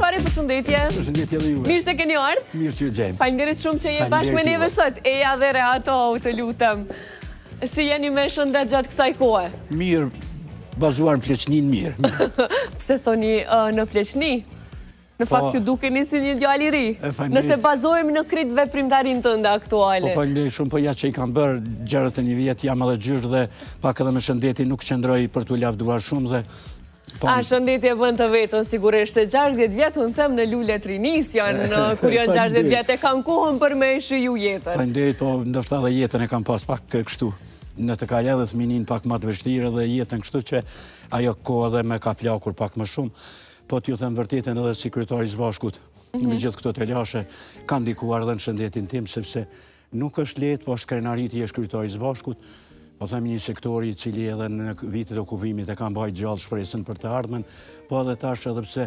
bashkëshorit për shëndetje. Për shëndetje dhe juve. Mirë se keni orë. Mirë që ju gjemë. Fajmë gërit shumë që je bashkë me neve sot. Eja dhe reato, të lutëm. Si jeni me shëndet gjatë kësaj kohë? Mirë, bazuar në pleçnin mirë. Pse thoni në pleçni? Në po. fakt që duke njësi një ri, Nëse bazojmë në kritë dhe primtarin të nda aktuale. Po, pa shumë për po ja që i kam bërë gjerët e një vjetë, jam edhe gjyrë dhe pak edhe me shëndeti nuk qëndroj për të lafduar shumë dhe Po. A shëndetje bënd të vetën, sigurisht e gjardjet vjetë, unë them në lullet rinis, janë uh, kur janë gjardjet vjetë, e kanë kohën për me e shëju jetën. Pëndet, po ndërta dhe jetën e kam pas pak kështu, në të kalja dhe thminin pak ma të vështirë dhe jetën kështu që ajo kohë dhe me ka plakur pak më shumë, po ju them vërtetën edhe sekretari zbashkut, në mhm. gjithë këto të ljashe, kanë dikuar dhe në shëndetin tim, sepse nuk është po është po thëmë një sektori i cili edhe në vitet e okupimit e kam bajt gjallë shpresën për të ardhmen, po edhe tash edhe pse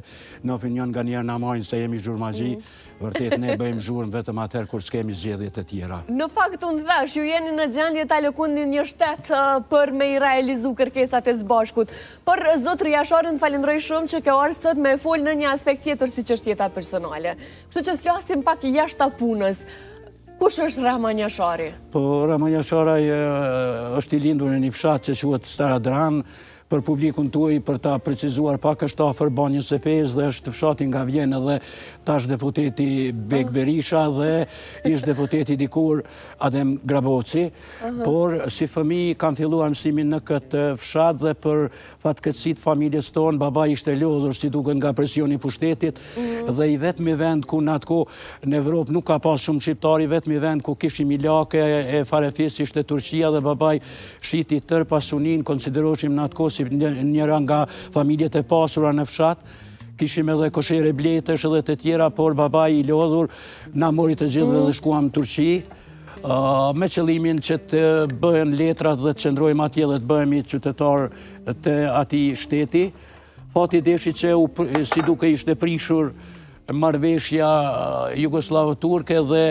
në opinion nga njerë në amajnë se jemi ma gji, mm. vërtet ne bëjmë zhurmë vetëm atëherë kur s'kemi zgjedhjet e tjera. Në fakt, unë dhash, ju jeni në gjendje të alëkundin një shtetë uh, për me i realizu kërkesat e zbashkut. Por, uh, zotë Riashorin, të falendroj shumë që ke orë sëtë me full në një aspekt tjetër si që jetat personale. që flasim pak jashtë punës. Kush është Rama Njashari? Po, Rama Njashari është i lindur në një fshatë që që që stara dranë, për publikun të për ta precizuar pak është afer banjën e pesë dhe është fshatin nga vjenë dhe tash deputeti Bek Berisha dhe ishtë deputeti dikur Adem Graboci, por si fëmi kanë filluar mësimin në këtë fshat dhe për fatkecit familjes tonë, baba ishte lodhur si duke nga i pushtetit mhm. dhe i vetë vend ku në atë ku në Evropë nuk ka pas shumë qiptari, vetë me vend ku kishë i milake e farefis ishte Turqia dhe babaj shiti tërë pasunin, konsideroqim në atë si njëra nga familjet e pasura në fshatë, kishim edhe koshere bletesh edhe të tjera, por babaj i lodhur, na mori të gjithë dhe dhe mm. shkuam në Turqi, me qëlimin që të bëhen letrat dhe të qëndrojmë atje dhe të bëhemi qytetar të ati shteti. Fati deshi që si duke ishte prishur marveshja eh, Jugoslavë-Turke dhe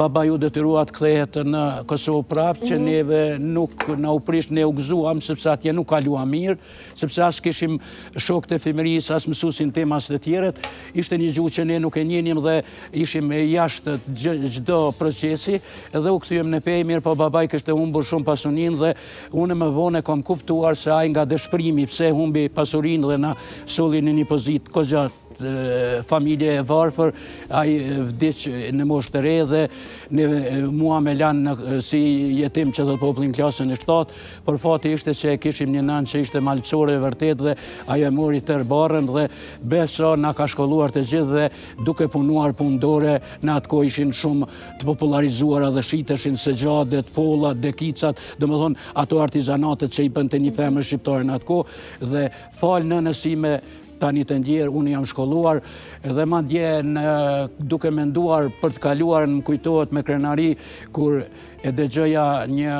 baba ju detyrua të kthehet në Kosovë prapë, që mhm. neve nuk në uprisht ne gzuam sepse atje nuk kaluam mirë, sepse asë kishim shok të efemeris, asë mësusin temas dhe tjeret, ishte një gjuhë që ne nuk e njenim dhe ishim jashtë gjdo procesi, edhe u këthujem në pej, mirë po babaj kështë e humbë shumë pasunin dhe unë më vonë e kom kuptuar se aj nga dëshprimi pse humbi pasurin dhe na solin në një pozitë kozatë familje e varëfër, ajë vdicë në moshtë të re dhe në mua me lanë si jetim që do të poplin klasën e shtatë, por fati ishte që kishim një nanë që ishte malëqore vërtet dhe ajë e mori tërë rëbarën dhe besa nga ka shkolluar të gjithë dhe duke punuar pundore në atë ko ishin shumë të popularizuar dhe shiteshin se gjadet, polat, dekicat, dhe më thonë ato artizanatet që i bënte një femër shqiptare në atë ko dhe falë në nësime tani të ndjerë, unë jam shkolluar, edhe ma djenë duke menduar për të kaluar në kujtojt me krenari, kur e gjëja një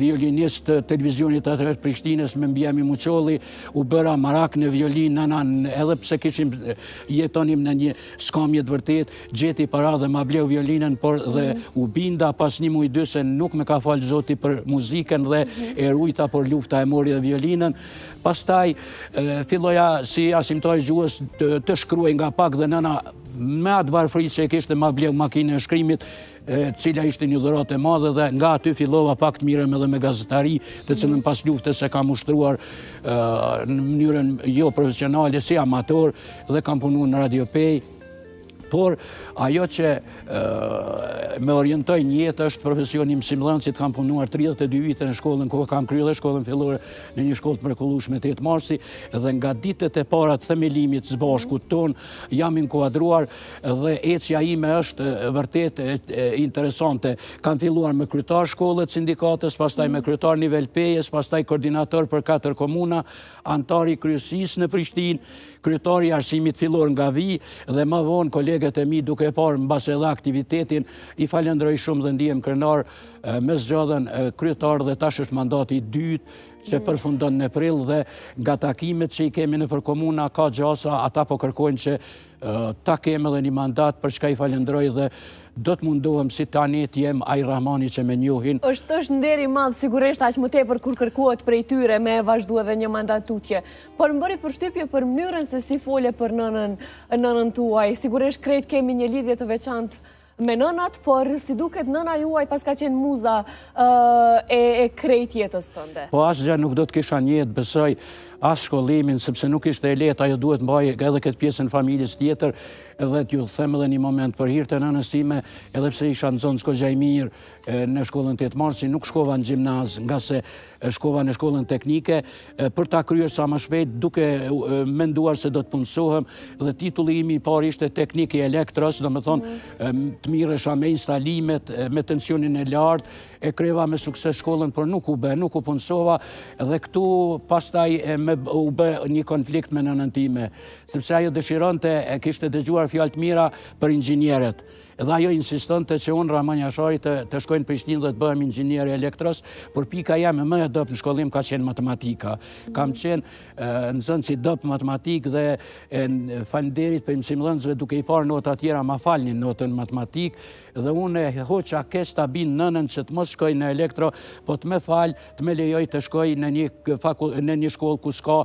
violinist të televizionit të tërët Prishtines me mbjemi Muqolli, u bëra marak në violin në edhe pse kishim jetonim në një skamjet vërtet, gjeti para dhe ma bleu violinën, por dhe u binda pas një mujë dy nuk me ka falë zoti për muziken dhe e rujta për lufta e mori dhe violinën. Pastaj, filloja si asimtoj gjuës të, shkruaj nga pak dhe nëna me atë varë fri që e kishtë ma bleu makinë e shkrimit, cila ishte një dhërat e madhe dhe nga aty fillova pak të mirem edhe me gazetari të që në pas luftës se kam ushtruar në mënyrën jo profesionale si amator dhe kam punu në Radio por ajo që me orientoj një jetë është profesioni më simlanë që të kam punuar 32 vite në shkollën, ku kam kryo dhe shkollën fillore në një shkollë të mërkullush me 8 marsi, dhe nga ditët e parat themelimit zbashku ton, jam inkuadruar dhe ecja ime është vërtet interesante. Kam filluar me krytar shkollët sindikatës, pastaj me krytar nivel pejes, pastaj koordinator për 4 komuna, antari kryesis në Prishtin, kryetori i arsimit fillor nga vi dhe më vonë kolegët e mi duke parë mbashëllë aktivitetin i falendroj shumë dhe ndihem krenar me zgjodhen kryetar dhe tash është mandati i dytë që mm. përfundon në prill dhe nga takimet që i kemi në për komuna ka gjasa ata po kërkojnë që ta kemi edhe një mandat për çka i falenderoj dhe do të mundohem si ta një të jem rahmani që me njohin. Êshtë është nderi madhë, sigureshtë ashtë më te për kur kërkuat për e tyre me e vazhdu edhe një mandatutje. Por më bëri për shtypje për mënyrën se si folje për nënën nënën tuaj. Sigureshtë krejt kemi një lidhje të veçantë me nënat, por si duket nëna juaj pas ka qenë muza e krejt jetës tënde. Po ashtë gjë nuk do të kisha njëtë bësoj, asë shkollimin, sepse nuk ishte e leta, ajo duhet mbaj edhe këtë pjesën familjës tjetër, edhe t'ju them edhe një moment për hirtë e në nësime, edhe pse isha në zonë s'ko gjajmir në shkollën të jetë marsi, nuk shkova në gjimnaz, nga se shkova në shkollën teknike, për ta kryer sa më shpejt, duke menduar se do të punësohëm, dhe titulli imi par ishte teknike i elektros, do më thonë, të mirë me instalimet, me tensionin e lartë, e kreva me sukses shkollën, për nuk u bë, nuk u punësova, dhe këtu pastaj e u bë një konflikt me nënëntime, sepse ajo dëshiron të e kishtë të dëgjuar fjallë të mira për inxinjerët dhe ajo insistente që unë Ramani Ashari të, të shkojnë Prishtinë dhe të bëhem ingjineri elektros, për pika jam e më e dëpë në shkollim ka qenë matematika. Kam qenë në zënë si dëpë matematik dhe në fanderit për imësim dhëndzve duke i parë notë tjera ma falë një notën matematik dhe unë e hoqa kesh të abinë nënën që të mos shkoj në elektro, po të me falë të me lejoj të shkoj në një, në një shkollë ku s'ka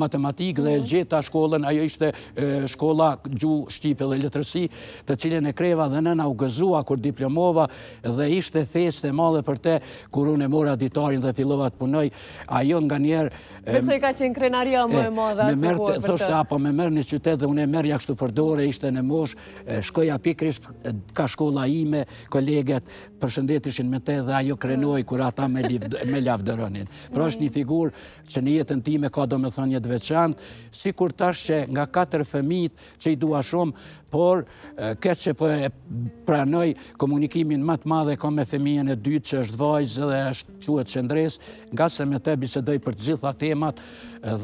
matematik dhe gjitha shkollën, ajo ishte e, shkolla gju shqipe dhe letërsi të cilën e kreva dhe nëna u gëzua kur diplomova dhe ishte feste madhe për te kur unë e mora ditarin dhe fillova të punoj, ajo nga njerë... Besoj ka qenë krenaria më e madhe asë kuar për te. Thoshte, apo me merë një qytet dhe unë e merë jakështu përdore, ishte në mosh, shkoja pikrisht ka shkolla ime, koleget përshëndetishin me te dhe ajo krenoj kur ata me lafderonin. Pra është një figur që në jetën time ka do me thonë një dveçant, si kur tash që nga 4 femit që i dua shumë, por këtë që po e pranoj komunikimin më të madhe ka me femijen e dytë që është vajzë dhe është quëtë qëndres, nga se me te bisedoj për gjitha temat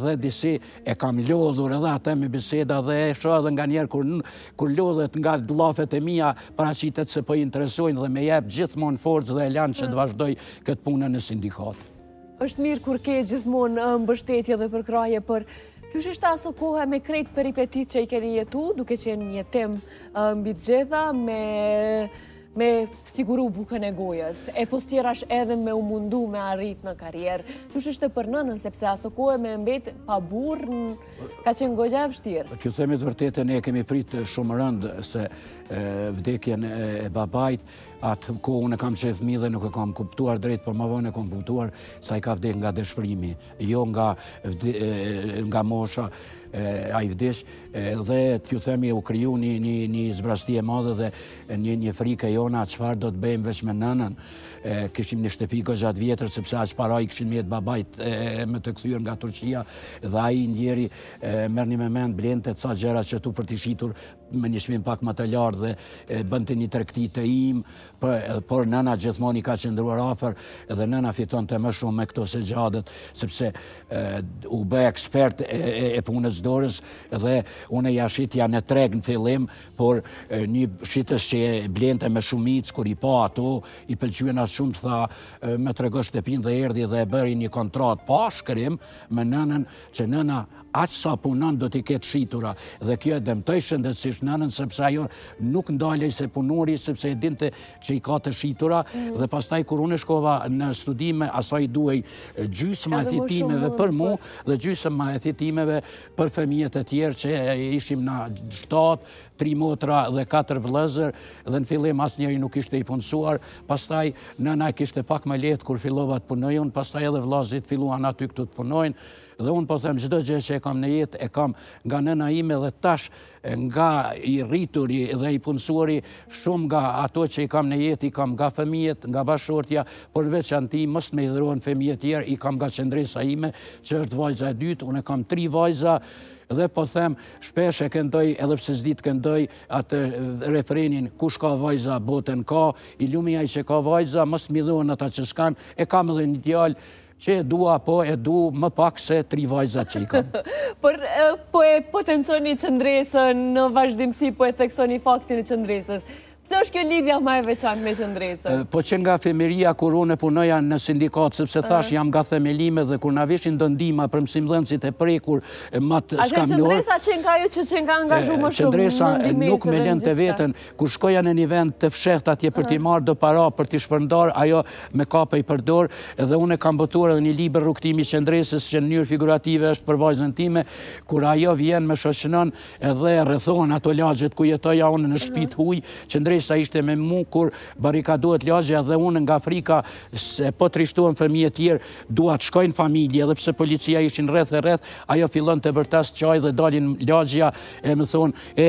dhe disi e kam lodhur edhe atë me biseda dhe e shohë dhe nga njerë kur, kur lodhet nga dlafet e mija paracitet se po interesojnë dhe me jep gjithmonë forcë dhe e lanë që të mm. vazhdoj këtë punën në sindikatë është mirë kur ke gjithmonë mbështetje dhe përkraje për, kraje, për Qysh është aso kohë me kret peripetit që i keni jetu, duke qenë një tem mbi të gjitha, me siguru bukën e gojës, e pos tjera është edhe me u mundu me arrit në karjerë. Qysh është për nënën, sepse aso kohë me mbet pa burë, ka qenë gojëja e vështirë? Kjo themit vërtetën e kemi pritë shumë rëndë se vdekjen e babajtë, atë ku unë e kam e fmi dhe nuk e kam kuptuar drejt, por më vonë e kam kuptuar sa i ka vdek nga dëshpërimi, jo nga mosha a i vdesh, dhe të ju themi u kryu një zbrastie madhe dhe një një frike jona, atë qëfar do të bejmë vesh me nënën, këshim një shtepi kë gjatë vjetër, sepse atë para i këshim mjetë babajt me të këthyrë nga Turqia, dhe a i ndjeri mërë një moment blente të sa gjera që tu për të shitur me një shmim pak më të ljarë dhe bënd të një të të im, po, por nëna gjithmoni ka qëndruar afer dhe nëna fiton të më shumë me këto se gjadet, sepse u bë ekspert e punës dorës dhe unë e jashitja në treg në fillim, por një shites që e blente me shumicë, kur i pa ato, i pëlqyën asë shumë të tha, me tregësht të pinë dhe erdi dhe e bëri një kontrat pashkërim me nënën, që nëna aqë sa punon do t'i ketë shitura. Dhe kjo e dëmtoj shëndësish nënën, sepse ajo nuk ndalje se punori, sepse e dinte që i ka të shitura. Mm. Dhe pastaj, kur unë shkova në studime, asaj duhej gjysë ma po. e thitimeve për mu, dhe gjysë ma e thitimeve për femijet e tjerë që ishim na shtatë, tri motra dhe katër vëllëzër dhe në fillim asë njeri nuk ishte i punësuar, pastaj nëna kishte pak më letë kur fillova të punojun pastaj edhe vlazit filluan aty këtu të punojnë, dhe unë po them gjithë gjë që e kam në jetë, e kam nga nëna ime dhe tash nga i rrituri dhe i punësori, shumë nga ato që i kam në jetë, i kam nga fëmijet, nga bashortja, por veç anë ti, mështë me idhruan fëmijet tjerë, i kam nga qëndresa ime, që është vajza e dytë, unë e kam tri vajza, dhe po them, shpesh e këndoj, edhe pse zdi të këndoj, atë refrenin, kush ka vajza, botën ka, i lumija i që ka vajza, mështë mi ata që s'kan, e kam edhe një djallë, që e dua, po e du më pak se tri vajzat që i kam. Por eh, po e potenconi qëndresën në vazhdimësi, po e theksoni faktin e qëndresës. Pse është kjo lidhja ma e veçant me qëndresën? Po që nga femiria kur unë e punoja në sindikatë, sepse thash jam nga themelime dhe kur në avishin dëndima për mësimdhënësit e prekur, matë A Ate qëndresa nga ju që nga angazhu më shumë në Qëndresa nuk me lënë të vetën, kur shkoja në një vend të fshekht atje për t'i marrë do para, për t'i shpërndar, ajo me kape i përdor, edhe unë e kam bëtuar edhe një liber në figurative është për vajzën time, kur ajo vjen me edhe ato lagjet ku unë në Sa ishte me mu kur barikaduat lagja dhe unë nga Afrika se po trishtuam fëmije tjerë duat shkojnë familje dhe pse policia ishin rreth e rreth, ajo fillon të vërtas qaj dhe dalin lagja e më thonë, e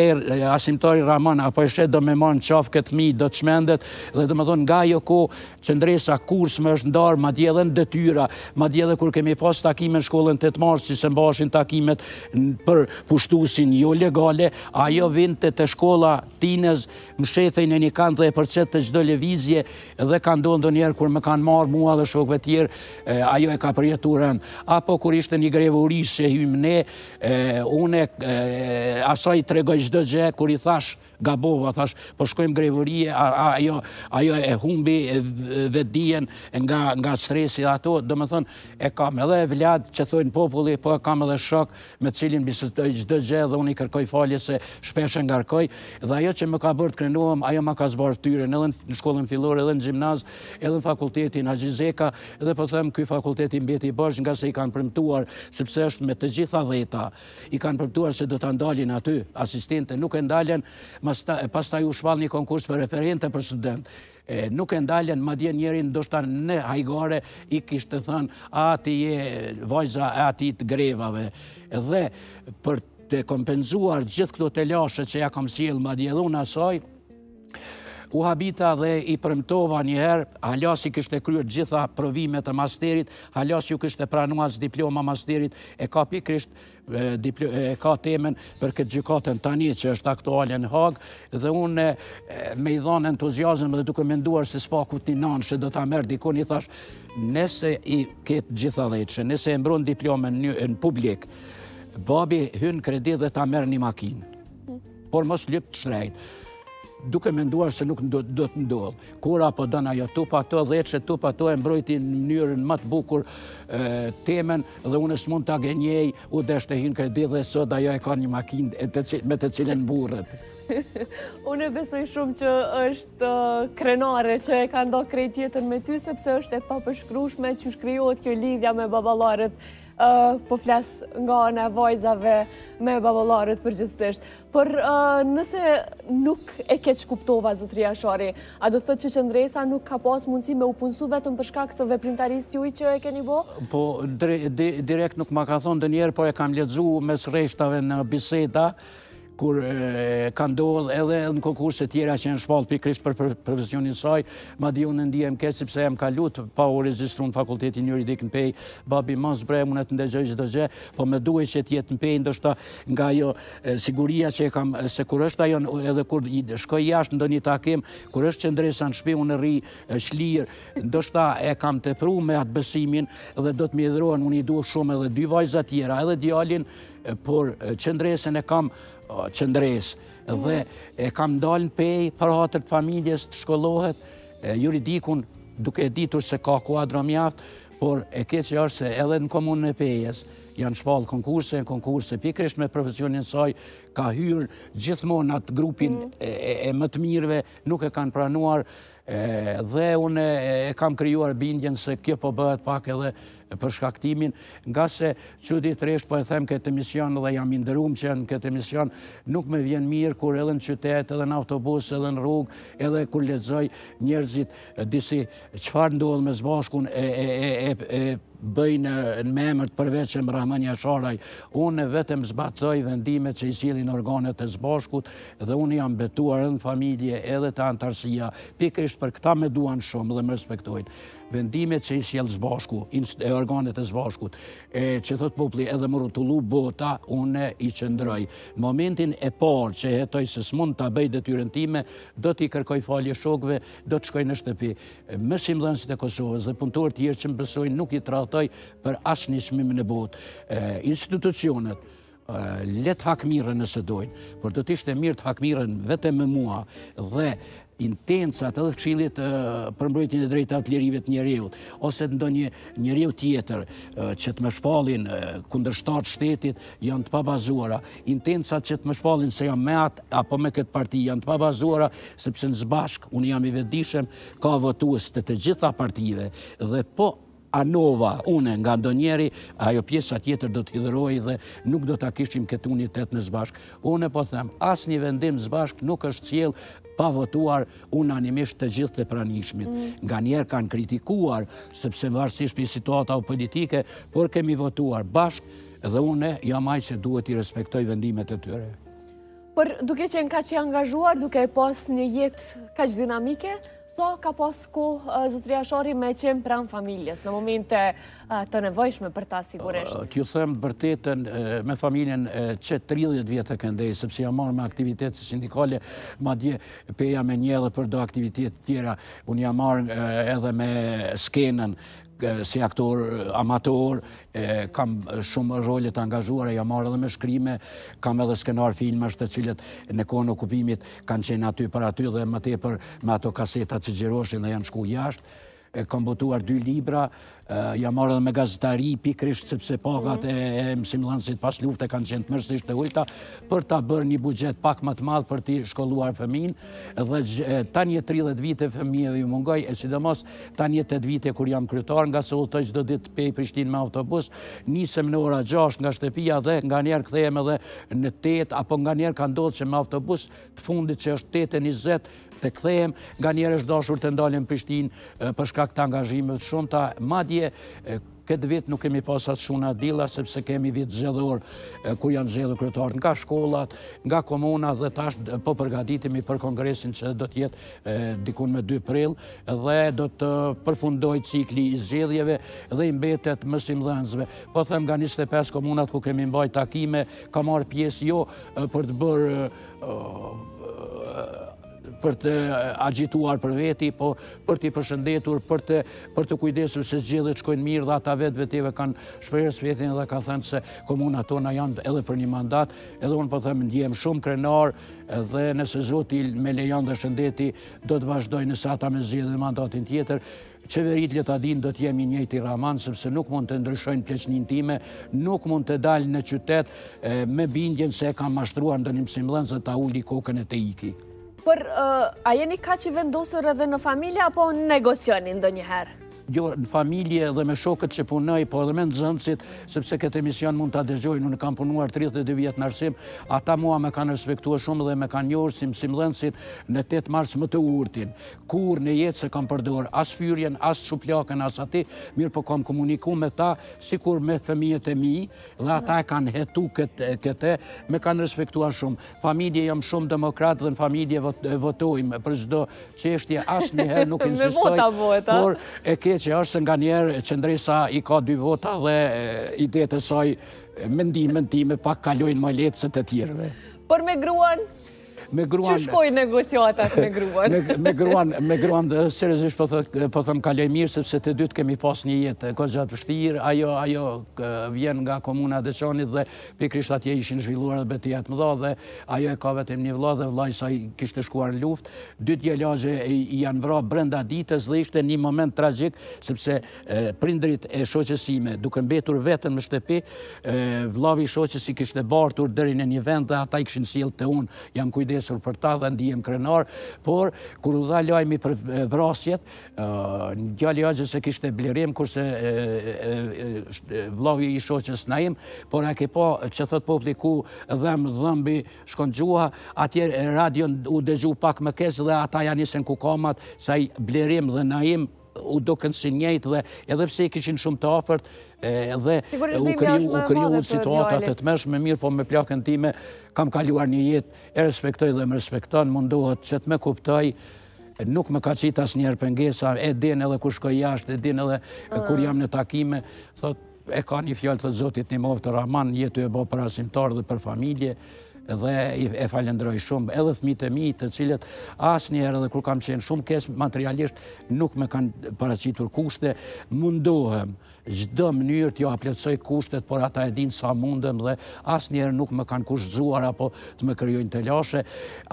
asimtari Raman apo e shet do me manë qaf këtë mi do të shmendet dhe do me thonë nga jo ko që ndresa kurs më është ndarë ma dje dhe në dëtyra, ma dje dhe kur kemi pas takime në shkollën të të marë se mbashin takimet për pushtusin jo legale, ajo vind të shkolla tines mshet kthej në një kanë dhe e përqet të gjdo levizje dhe ka ndonë dhe njerë kur me kanë marë mua dhe shokve tjerë, ajo e ka përjeturën. Apo kur ishte një grevë uri që hymë ne, une asaj të regoj gjdo gje kur i thashë, gabova, thash, po shkojmë grevërie, ajo e humbi dhe dijen nga stresi dhe ato, dhe me thënë, e kam edhe e vlad që thojnë populli, po e kam edhe shok me cilin bisetoj gjithë gjë dhe unë i kërkoj falje se shpeshen nga rkoj, dhe ajo që më ka bërë të krenuam, ajo më ka zbarë tyren, edhe në shkollën filore, edhe në gjimnaz, edhe në fakultetin Agjizeka, edhe po thëmë këj fakultetin beti i bashkë nga se i kanë përmtuar, sepse është me të gjitha dheta, i kanë përmtuar se do të ndalin aty, asistente nuk e ndalin, e pas ta ju shpal një konkurs për referente për student, nuk e ndaljen, ma dje njerin, do shta në hajgare, i kishtë të thënë, a ti je vojza, a ti të grevave. Dhe për të kompenzuar gjithë këto të lashe që ja kam s'jelë, ma dje dhunë asoj, u habita dhe i përmtova njëherë, Halasi kështë e kryrë gjitha provimet e masterit, Halasi u kështë e pranuas diploma masterit, e ka pikrisht e ka temen për këtë gjykatën tani që është aktuale në Hagë dhe unë me i dhanë entuziasm dhe duke menduar se s'pa ku t'i nanë që do t'a merë dikun i thash nese i ketë gjitha që, nese e mbron diplomen në publik, babi hynë kredit dhe t'a merë një makinë, mm. por mos lypë të shrejtë duke menduar se nuk do, do të ndodhë. Kura po dënë ajo tupa ato, dhe që tupa ato e mbrojti në njërën më të bukur temen, dhe unës mund të agenjej, u deshte hinë kredit dhe sot ajo e ka një makinë me të cilën burët. Unë e besoj shumë që është uh, krenare që e ka ndo krej me ty, sepse është e papëshkrushme që shkryot kjo lidhja me babalarët uh, po flasë nga në vajzave me babalarët përgjithësisht. Por uh, nëse nuk e keqë kuptova, Zotria Shari, a do të thëtë që që ndresa nuk ka pas mundësi me u punësu vetëm përshka këtë veprimtaris i që e keni bo? Po, direkt nuk ma ka thonë dë njerë, po e kam ledzhu mes reshtave në biseta, kur ka ndohet edhe në konkurset tjera që në shpalë për për profesionin saj, ma di unë ndi e më kesip se e më ka lutë, pa u rezistru në fakultetin një ridik në pej, babi ma zbre, më në të ndezhej zhë gjë, po me duhe që tjetë në pej, ndoshta nga jo siguria që e kam, se kur është ajo edhe kur shkoj jashtë në do një takim, kur është që ndresa në shpi unë rri, shlirë, ndoshta e kam të pru me atë besimin dhe do të mjë dhruan, unë i duhe shumë edhe dy vajzat tjera, edhe djalin, por qëndresen e kam qëndres. Dhe e kam dalë në pej, për hatër të familjes të shkollohet, juridikun duke ditur se ka kuadra mjaft, por e që është se edhe në komunën e pejes, janë shpalë konkurse, në konkurse pikrish me profesionin saj, ka hyrë gjithmonë atë grupin mm. e më të mirëve, nuk e kanë pranuar, dhe unë e kam kryuar bindjen se kjo po bëhet pak edhe për shkaktimin, nga se që di reshtë po e them këtë emision dhe jam indërum që në këtë emision nuk me vjen mirë kur edhe në qytet, edhe në autobus, edhe në rrugë, edhe kur lezoj njerëzit disi qëfar ndodhë me zbashkun e bëjnë në memërt përveç e më rahmanja sharaj. Unë vetëm zbatoj vendime që i silin organet e zbashkut dhe unë jam betuar në familje edhe të antarësia, pikë ishtë për këta me duan shumë dhe më respektojnë vendimet që i sjell zbashku, e organet e zbashkut, që thot populli edhe më rrotullu bota, unë i qëndroj. Momentin e parë që jetoj se s'mund ta bëj detyrën time, do t'i kërkoj falje shokve, do të shkoj në shtëpi. Më simdhënësit e Kosovës dhe punëtorët tjerë që më besojnë nuk i trajtoj për një çmim në botë. Institucionet let hakmire nëse dojnë, por do të ishte mirë të në vetëm me mua dhe intensat edhe këshilit për mbrojtjen e drejta të lirive të njëreut, ose të ndonjë njeriu tjetër që të më shpallin kundërshtat shtetit janë të pabazuara. Intensat që të më shpallin se jam me atë apo me këtë parti janë të pabazuara sepse në zbashk unë jam i vedishem, ka votues të të gjitha partive dhe po Anova, une, nga ndonjeri, ajo pjesa tjetër do t'hidhëroj dhe nuk do t'a kishim këtë unitet në zbashk. Une po them, as një vendim zbashk nuk është cjell votuar unanimisht të gjithë të pranishmit. Mm. Nga njerë kanë kritikuar, sepse më varsisht për situata o politike, por kemi votuar bashkë dhe une jamaj që duhet i respektoj vendimet e tyre. Por duke që në ka që angazhuar, duke e pas një jetë kaqë dinamike, sa ka pas ko shori me qenë pranë familjes në momente të nevojshme për ta sigurisht? Kjo thëmë bërtetën me familjen që 30 vjetë e këndejë, sepse jam marrë me aktivitetës sindikale, ma dje peja me një edhe për do aktivitetë tjera, unë jam marrë edhe me skenën, si aktor amator, kam shumë rolet angazhuara, jam marrë edhe me shkrime, kam edhe skenar filmash të cilët në kohën okupimit kanë qenë aty për aty dhe më tepër me ato kaseta që gjiroshin dhe janë shku jashtë e kam botuar dy libra, ja jam marrë dhe me gazetari pikrisht, sepse pagat e, e pas luft e kanë qenë të mërësisht e ujta, për ta bërë një bugjet pak më të madhë për ti shkolluar fëmin, dhe tani e 30 vite fëmijeve ju mungoj, e sidomos tani e 8 vite kur jam kryetar, nga se ullëtoj qdo ditë pe i Prishtin me autobus, nisem në ora 6 nga shtepia dhe nga njerë këthejem edhe në 8, apo nga njerë ka ndodhë që me autobus të fundit që është 8 e të kthehem, nga është dashur të ndalen Prishtinë për shkak të angazhimeve shumë ta, madje këtë vit nuk kemi pas atë shuna dilla, sepse kemi vit zxedhor, ku janë zxedhur kretarët nga shkollat, nga komuna, dhe tash po përgatitemi për kongresin që do të jetë dikun me 2 prill, dhe do të përfundoj cikli i zxedhjeve dhe i mbetet mësim dhenzve. Po them nga 25 komunat ku kemi mbaj takime, ka marë pjesë jo për të bërë për të eh, agjituar për veti, po për t'i përshëndetur, për të kujdesur se gjithë dhe qkojnë mirë dhe ata vetë vetive kanë shprejës vetin dhe kanë thënë se komuna tona janë edhe për një mandat, edhe unë për po thëmë ndjem shumë krenar dhe nëse zoti me lejon dhe shëndeti do të vazhdoj në ata me zhjithë dhe mandatin tjetër, Qeverit din do t'jemi njëti raman, sepse nuk mund të ndryshojnë pjeqnin time, nuk mund të dalë në qytet eh, me bindjen se e kam mashtruar ndë një mësimlën zë ta uli kokën e te iki. Por, a jeni ka që vendosur edhe në familja, apo negocionin do njëherë? Jo në familje dhe me shokët që punoj, po edhe me në zëndësit, sepse këtë emision mund të adezhojnë, unë kam punuar 32 vjetë në arsim, ata mua me kanë respektua shumë dhe me kanë njohë si mësim lëndësit në 8 mars më të urtin, kur në jetë se kam përdojrë as fyrjen, as shupljakën, as ati, mirë po kam komuniku me ta, si kur me fëmijët e mi, dhe ata e kanë hetu këte, me kanë respektua shumë. Familje jam shumë demokrat dhe në familje votojmë për zdo qeshtje, as nuk insistoj, por e që është nga njerë që ndresa i ka dy vota dhe i detë saj mendimin ti me pak kalojnë më letësët e tjerëve. Por me gruan, me gruan... Që shkoj po negociatat me gruan? Me gruan, me gruan, se po thëmë, po kalaj mirë, sepse të dytë kemi pas një jetë, kështë gjatë vështirë, ajo, ajo, vjen nga komuna dhe dhe pikrisht atje ishin zhvilluar dhe beti jetë më dha dhe ajo e ka vetëm një vla dhe vla i saj kishtë shkuar në luft. Dytë gjelja janë vra brenda ditës dhe ishte një moment tragik, sepse prindrit e shoqësime, duke mbetur vetën më shtepi, vla vi kishtë bartur dërin e një vend dhe ata i kishin sjellë të unë, janë kujdes pyesur për ta dhe ndihem krenar, por kur u dha lajmi për vrasjet, një gjali ajo se kishte blerim kurse vllavi i shoqës Naim, por a ke pa po, që thot popli ku dhëm dhëmbi shkon gjuha, atje radion u dëgju pak më kesh dhe ata janë isen kukamat, saj blerim dhe Naim u do kënë si njëjtë dhe edhe pse i këshin shumë të afert dhe u kryu u situatat e të mesh me mirë, po me plakën time kam kaluar një jetë, e respektoj dhe me respekton mundohet që të me kuptoj, nuk me ka qita së njerë pëngesa, e din edhe ku shkoj jashtë, e din edhe ah. kur jam në takime, thot, e ka një fjallë të zotit një mofë të raman, jetu e bo për asimtar dhe për familje, dhe e falendroj shumë edhe thmi e mi të cilët asë njerë dhe kur kam qenë shumë kesë materialisht nuk me kanë paracitur kushte, mundohem gjdo mënyrë t'jo apletsoj kushtet, por ata e dinë sa mundëm dhe asë njerë nuk me kanë zuar, apo të me kryojnë të lashe.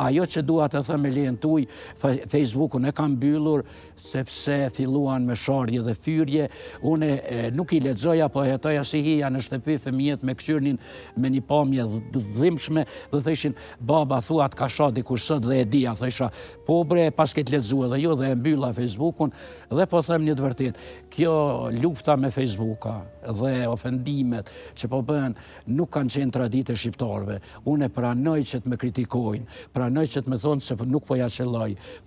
Ajo që dua të thëmë e lehen tuj, Facebook-un e kam byllur, sepse filluan me shardje dhe fyrje, une nuk i ledzoja, po e hetoja si hija në shtepi fëmijet me këshyrnin me një pamje dhimshme, dhe thëshin, baba, thua, të ka shadi ku sët dhe e dia, thësha, po bre, pas këtë letëzua dhe jo, dhe e mbylla Facebookun, dhe po them një të vërtit, kjo lufta me Facebooka dhe ofendimet që po bëhen, nuk kanë qenë tradite shqiptarve, une pranoj që të me kritikojnë, pranoj që të me thonë që nuk po ja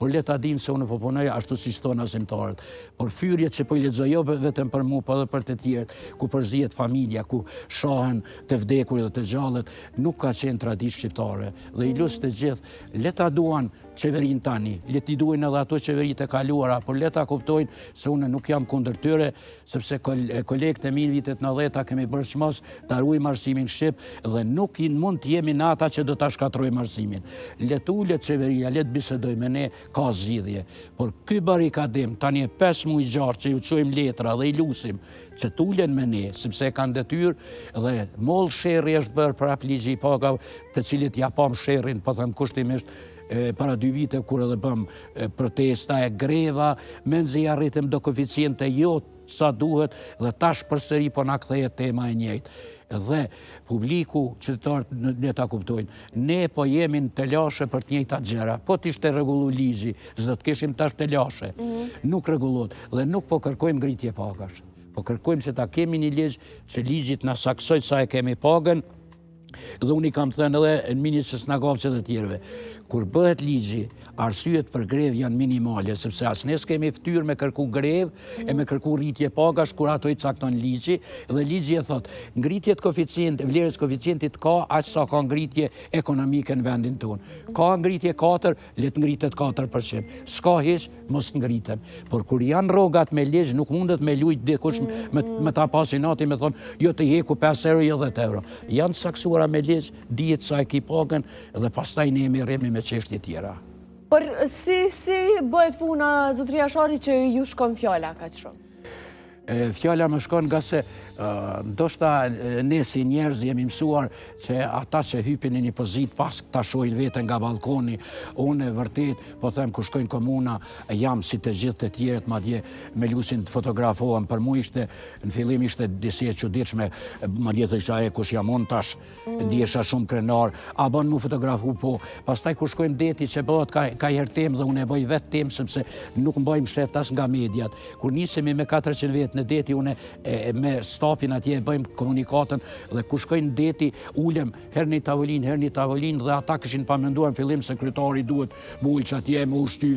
por leta dinë që se une po punoj ashtu si shtonë asimtarët. por fyrje që po i letëzojo vetëm për mu, po dhe për të tjertë, ku përzijet familja, ku shahen të vdekurit dhe të gjallet, nuk ka qenë tradite tradit shqiptare dhe i lusë të gjithë, leta duan qeverin tani. Leti duhen edhe ato qeverit e kaluara, por leta kuptojnë se une nuk jam kunder tyre, sepse kolekte min vitet në leta kemi bërë që mos të arruj marsimin Shqip dhe nuk i mund të jemi në ata që do të shkatruj marsimin. Letu u letë qeveria, bisedoj me ne, ka zidhje, Por ky barikadim, tani e 5 mujë gjarë që ju qojmë letra dhe i lusim që të me ne, sepse kanë detyr dhe mol shërri është bërë për ligji pagav të cilit ja pam shërrin, po thëmë kushtimisht para dy vite, kur edhe bëm protesta e greva, me nëzija rritëm do koficiente jo sa duhet, dhe tash për sëri po nga këtheje tema e njejtë. Dhe publiku, qëtëtarët në ta kuptojnë, ne po jemi në të lashe për të njejtë atë gjera, po të ishte regullu lizi, zë të keshim tash të lashe, mhm. nuk regullot, dhe nuk po kërkojmë gritje pagash, po kërkojmë se ta kemi një lizi, që ligjit në saksoj sa e kemi pagën, dhe unë i kam të thënë edhe në minisës në gafë që tjerve kur bëhet ligji, arsyet për grev janë minimale, sepse asë nësë kemi ftyrë me kërku grev e me kërku rritje pagash, kur ato i cakton ligji, dhe ligji e thot, ngritjet koficient, vlerës koficientit ka, asë sa ka ngritje ekonomike në vendin tonë. Ka ngritje 4, letë ngritet 4%. Ska hesh, mos të ngritem. Por kur janë rogat me ligj, nuk mundet me lujt dikush me ta pasinati, me thonë, jo të jeku 5 euro, 10 jo euro. Janë saksuara me ligj, dhjetë sa e ki pagën, dhe pastaj ne emi remi me në qeshtje tjera. Por si bëhet puna zutria shori që ju shkon fjalla ka që shumë? Fjalla më shkon nga se Do shta ne si njerëz jemi mësuar që ata që hypin një pozit pas këta shojnë vete nga balkoni, une vërtit, po them ku shkojnë komuna, jam si të gjithë të tjerët ma dje me lusin të fotografohen, për mu ishte në fillim ishte disi e që madje ma dje të isha e ku shja tash, mm. dje shumë krenar, a ban mu fotografu po, pas taj ku shkojnë deti që bëhet ka ka herë tem dhe une boj vetë tem, sëmse nuk mbajmë shef tas nga mediat, kur nisemi me 400 vjet në deti, e, me stafin atje e bëjmë komunikatën dhe ku shkojnë deti ulem her një tavullin, her një tavullin dhe ata këshin përmendua në fillim se duhet më ullë që atje e më ushtu i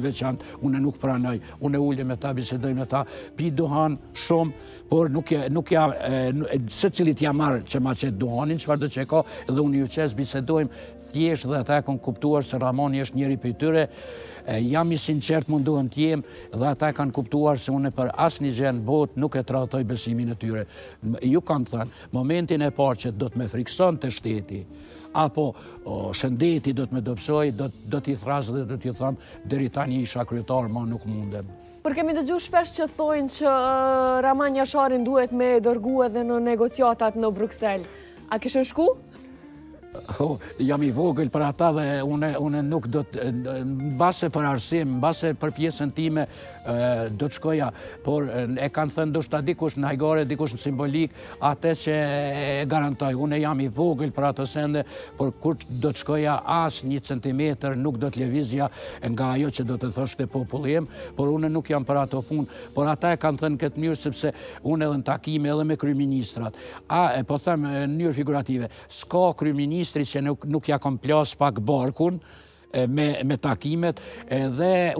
unë e nuk pranoj, unë e ullem e ta bisedojmë e ta, pi duhan shumë por nuk ja se cilit ja marë që ma qëtë duhanin që dhe që e ka edhe unë ju qesë bisedojmë thjesh dhe ata kanë kuptuar se Ramoni është njëri për tyre. Jam i sinqert munduën të jem dhe ata kanë kuptuar se unë për asnjë gjë në botë nuk e tradhtoj besimin e tyre. Ju kanë thënë, momentin e parë që do të më të shteti, apo shëndeti do të më dobësoj, do të t'i thrash dhe do t'i them ta tani isha kryetar, ma nuk mundem. Por kemi dëgju shpesh që thojnë që uh, Raman Jasharin duhet me dërgu edhe në negociatat në Bruxelles. A kishë shku? Jam i vogël për ata dhe une nuk do të... Në base për arsim, në base për pjesën time, do të shkoja. Por e kanë thënë do shta dikush në hajgare, dikush në simbolik, ate që e garantaj. Une jam i vogël për ato sende, por kur do të shkoja as një centimeter, nuk do të levizja nga ajo që do të thështë të popullim, por une nuk jam për ato punë. Por ata e kanë thënë këtë njërë, sepse une edhe në takime edhe me kryministrat. A, po thëmë njërë figurative, s'ka kry ministri që nuk, nuk ja kom plas pak barkun, me, me takimet, dhe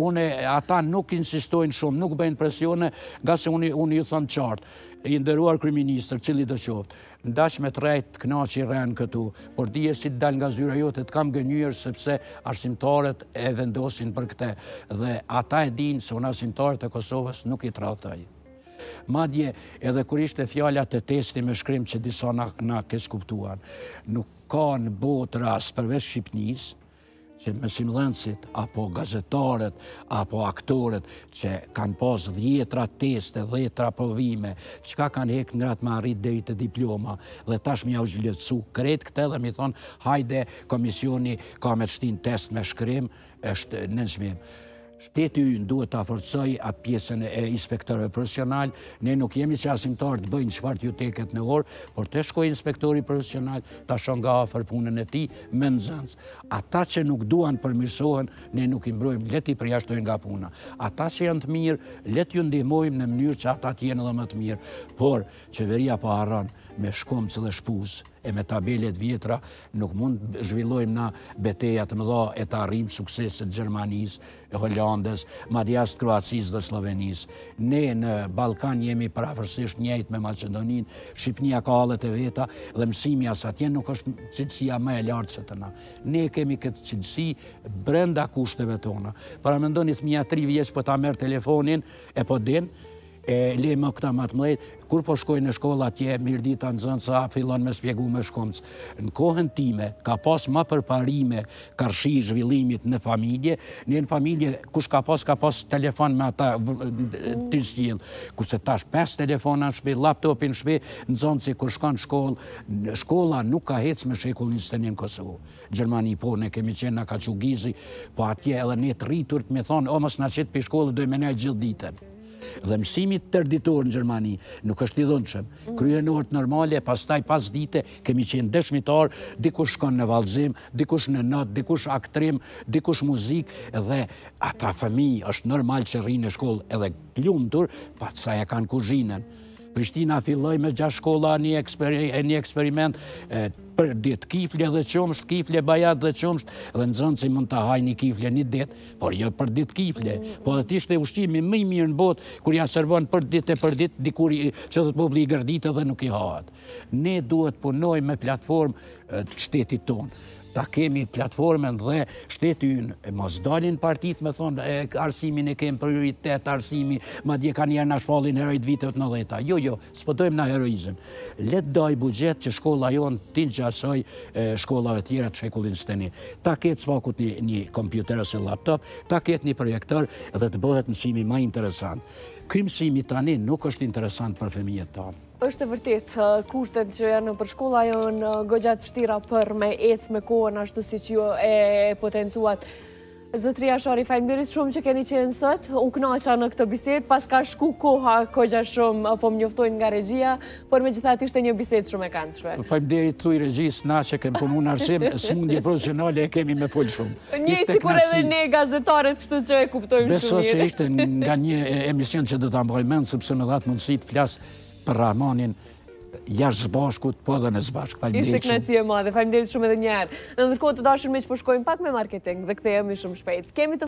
ata nuk insistojnë shumë, nuk bëjnë presione, nga se unë, unë ju thëmë qartë, i ndëruar kriministër, cili dhe qoftë, ndash me të rejtë këna që i renë këtu, por dije si të dalë nga zyra jote, të kam gënyër sepse arsimtarët e vendosin për këte, dhe ata e dinë se unë arsimtarët e Kosovës nuk i tratëaj. Madje edhe kur ishte fjallat e testi me shkrim që disa na, na kuptuan, nuk ka në botë rast përveç Shqipnis, që me simulancit, apo gazetarët, apo aktorët, që kanë pas dhjetra teste, dhjetra provime, ka kanë hek nga të më arrit dhe i të diploma, dhe tash më ja u zhvillëcu kret këte dhe mi thonë, hajde, komisioni ka me qëtin test me shkrim, është në Në Shteti ju në duhet të aforësoj atë pjesën e inspektorëve profesional, ne nuk jemi që asimtarë të bëjnë qëfar të ju teket në orë, por të shkoj inspektori profesional të shonë nga afer punën e ti me në zëndës. Ata që nuk duan përmirsohen, ne nuk imbrojmë, leti përjashtojnë nga puna. Ata që janë të mirë, leti ju ndihmojmë në mënyrë që ata të jenë dhe më të mirë. Por, qeveria po arronë, me shkomë dhe shpuzë e me tabelet vjetra, nuk mund zhvillojmë na betejat më dha e të arrimë sukseset Gjermanisë, Hollandës, Madjastë Kroacisë dhe Slovenisë. Ne në Balkan jemi prafërsisht njëjt me Macedoninë, Shqipnia ka halët e veta dhe mësimi asë atjen nuk është cilësia më e lartë se të na. Ne kemi këtë cilësi brenda kushteve tona. Paramendoni mija tri vjesë për po ta merë telefonin e po dinë, e le më këta më të mëdhej, kur po shkoj në shkolla atje, mirë dita në zënë, sa fillon me spjegu me shkomës. Në kohën time, ka pas ma përparime karshi zhvillimit në familje, një në familje, kush ka pas, ka pas telefon me ata të zhjilë, ku tash 5 telefona në shpi, laptopin në shpi, në zënë, si kur shkon shkollë, në shkolla nuk ka hecë me shekullin një në Kosovë. Gjermani po, ne kemi qenë na ka qugizi, po atje edhe ne të rritur të me thonë, o mos në qëtë për shkollë, dojmë ne gjithë ditën dhe mësimit tërditor në Gjermani nuk është i dhëndëshëm. Kryen orët normale, pas taj pas dite, kemi qenë dëshmitar, dikush shkon në valzim, dikush në natë, dikush aktrim, dikush muzik, dhe ata fëmi është normal që rrinë në shkollë edhe ljumëtur pa të saja kanë kuzhinën. Prishtina filloj me gjash shkolla një eksperiment për dit kifle dhe qumsht, kifle bajat dhe qumsht, dhe në zëndë si mund të një kifle një dit, por jo për dit kifle, po dhe tishtë e ushqimi mëj mirë në botë, kur ja servon për dit e për dit, dikur që dhe të publi i gërdit edhe nuk i hajat. Ne duhet punoj me platformë shtetit tonë ta kemi platformen dhe shteti ynë, e mos dalin partit, me thonë, arsimin e kemë prioritet, arsimi, ma dje ka njerë në shfallin herojt vitët në dheta. Jo, jo, s'pëtojmë në heroizm. Letë daj bugjet që shkolla jonë t'in gjasoj shkollave tjera të shekullin steni. Ta ketë s'pakut një, kompjuter ose laptop, ta ketë një projektor dhe të bëhet mësimi ma interesant. Këj mësimi tani nuk është interesant për femijet tonë është e vërtet, uh, kushtet që janë për shkolla janë uh, gëgjat fështira për me ecë me kohën ashtu si që ju e potencuat. Zëtri Ashari, fajnë shumë që keni qenë nësët, u knaqa në këtë bised, pas ka shku koha kogja shumë uh, po më njoftojnë nga regjia, por me gjithat ishte një bised shumë e kantëshve. Fajnë mirit të i regjis, na që kemë punu në arshim, së mundi profesionale e kemi me full shumë. Një i cikur edhe ne gazetarët kështu që e kuptojmë shumë mirë. Beso që ishte nga një emision që dhe të ambajmen, sëpse me dhatë mundësi të flasë për Ramonin jashtë zbashkut, po edhe në zbashk. Ishte kënaci e madhe, falimderit shumë edhe njerë. Në ndërkohë të dashur me që përshkojmë po pak me marketing dhe këthejemi shumë shpejt.